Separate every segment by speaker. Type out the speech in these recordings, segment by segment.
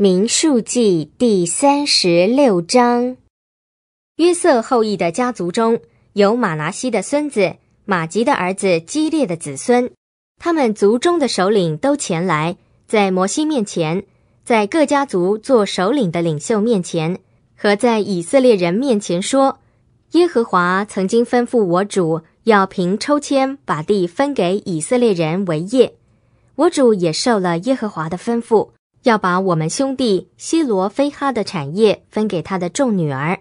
Speaker 1: 民数记第三十六章，约瑟后裔的家族中有马拿西的孙子、马吉的儿子、基列的子孙，他们族中的首领都前来，在摩西面前，在各家族做首领的领袖面前，和在以色列人面前说：“耶和华曾经吩咐我主要凭抽签把地分给以色列人为业，我主也受了耶和华的吩咐。”要把我们兄弟希罗菲哈的产业分给他的众女儿，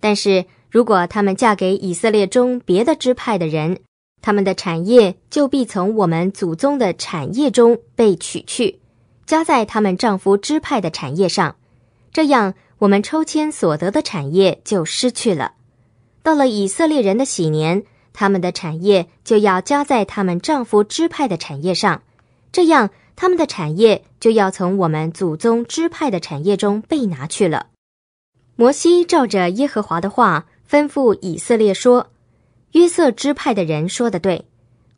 Speaker 1: 但是如果他们嫁给以色列中别的支派的人，他们的产业就必从我们祖宗的产业中被取去，加在他们丈夫支派的产业上，这样我们抽签所得的产业就失去了。到了以色列人的喜年，他们的产业就要加在他们丈夫支派的产业上，这样。他们的产业就要从我们祖宗支派的产业中被拿去了。摩西照着耶和华的话吩咐以色列说：“约瑟支派的人说的对。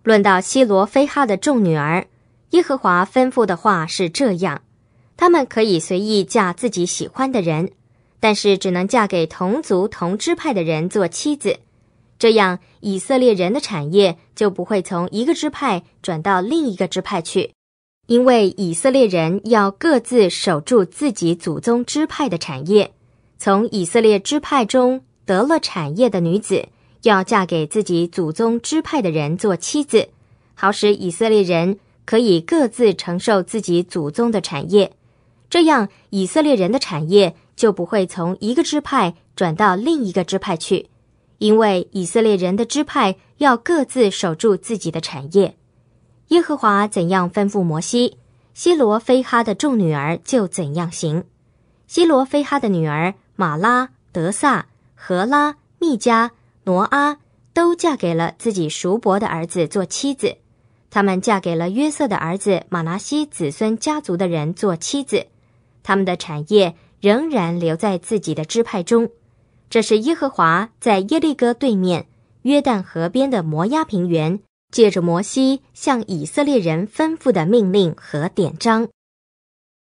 Speaker 1: 论到希罗非哈的众女儿，耶和华吩咐的话是这样：他们可以随意嫁自己喜欢的人，但是只能嫁给同族同支派的人做妻子。这样，以色列人的产业就不会从一个支派转到另一个支派去。”因为以色列人要各自守住自己祖宗支派的产业，从以色列支派中得了产业的女子，要嫁给自己祖宗支派的人做妻子，好使以色列人可以各自承受自己祖宗的产业。这样，以色列人的产业就不会从一个支派转到另一个支派去，因为以色列人的支派要各自守住自己的产业。耶和华怎样吩咐摩西，希罗非哈的众女儿就怎样行。希罗非哈的女儿玛拉、德萨、荷拉、密加、挪阿，都嫁给了自己叔伯的儿子做妻子。他们嫁给了约瑟的儿子马拿西子孙家族的人做妻子，他们的产业仍然留在自己的支派中。这是耶和华在耶利哥对面约旦河边的摩押平原。借着摩西向以色列人吩咐的命令和典章。